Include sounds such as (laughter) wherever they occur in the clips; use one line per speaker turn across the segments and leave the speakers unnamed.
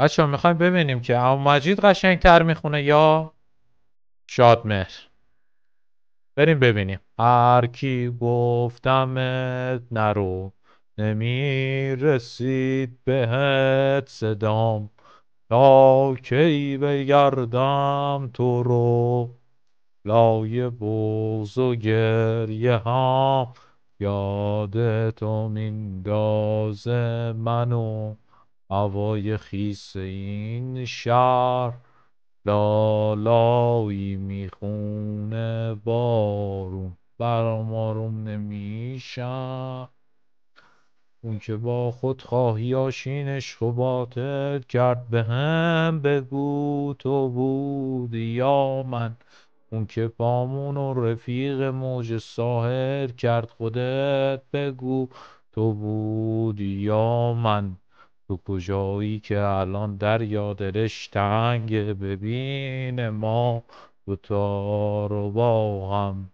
بچه ها میخوایم ببینیم که اما مجید قشنگتر میخونه یا شادمهر بریم ببینیم هر کی گفتمت نرو نمیرسید بهت صدام تا کی بگردم تو رو لای بغز و گریه ها یادتو منو هوای خیس این شهر لالایی میخونه بارون برام آروم نمیشم اون که با خود خواهی آشینش و باطل کرد به هم بگو تو بودی یا من اون که پامون و رفیق موج ساهر کرد خودت بگو تو بودی یا من تو کجایی که الان در دلش تنگ ببین ما تو رو با هم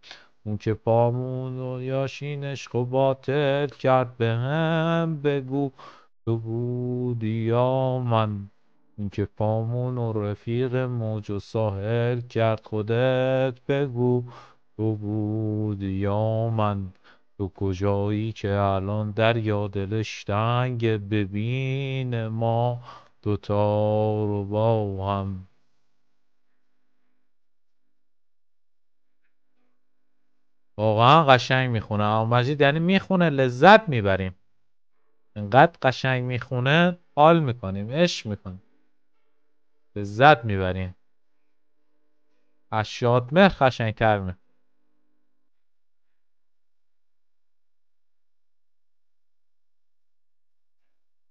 اون که پامون و یاشین و باطل کرد به هم بگو تو بودی یا من اون که پامون و رفیق موج ساحل کرد خودت بگو تو بودی یا من تو کجایی که الان در دلش تنگ ببین ما دوتا رو با هم واقعا قشنگ میخونه اما مجید یعنی میخونه لذت میبریم انقدر قشنگ میخونه حال میکنیم عشق میکنیم لذت میبریم از قشنگ قشنگتر میکنیم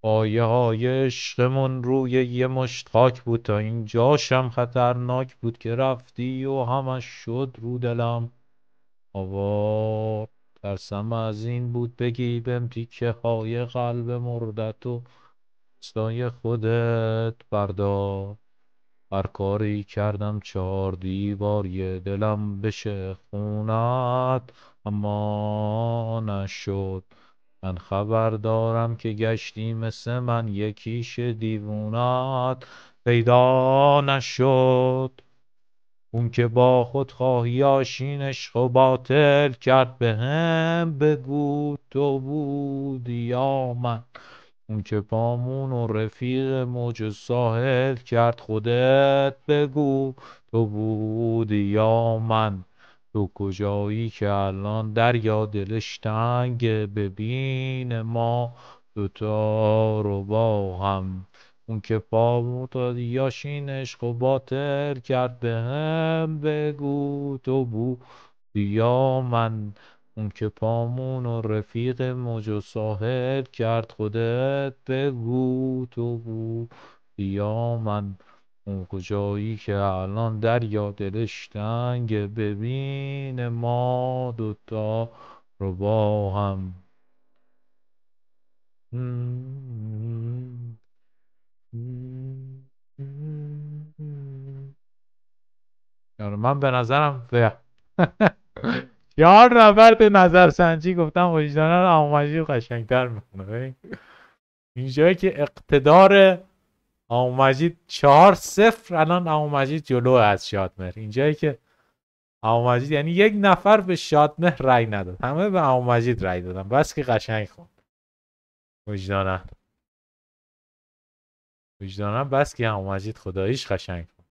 پایه های عشقمون روی یه مشت خاک بود تا این جاشم خطرناک بود که رفتی و همش شد رو دلم آوار ترسم از این بود بگی بمتی که های قلب مردت و سای خودت بردار هر کاری کردم چهار یه دلم بشه خونت اما نشد من خبر دارم که گشتی مثل من یکیش دیوونات پیدا نشد اون که با خود خواهی آشین و باطل کرد به هم بگو تو بودی یا من اون که پامون و رفیق موج ساحل کرد خودت بگو تو بودی یا من تو کجایی که الان دریا دلش تنگ ببین ما دوتا رو با هم اون که پامون تا یاشین عشق و کرد به هم بگو تو بو یا من اون که پامون و رفیق موج و کرد خودت بگو تو بو یا من اون کجایی که الان در دلش تنگ ببین ما دوتا رو با هم من به نظرم (laughs) یار نفر به نظر سنجی گفتم وجدانن آماجی قشنگتر میکنه اینجایی که اقتدار آمو مجید چهار صفر الان آمو جلو از شادمهر اینجایی که آمو یعنی یک نفر به شادمهر رای نداد همه به آمو رای دادن بس که قشنگ خوند. وجدانم وجدانم بس که آمو مجید خداییش قشنگ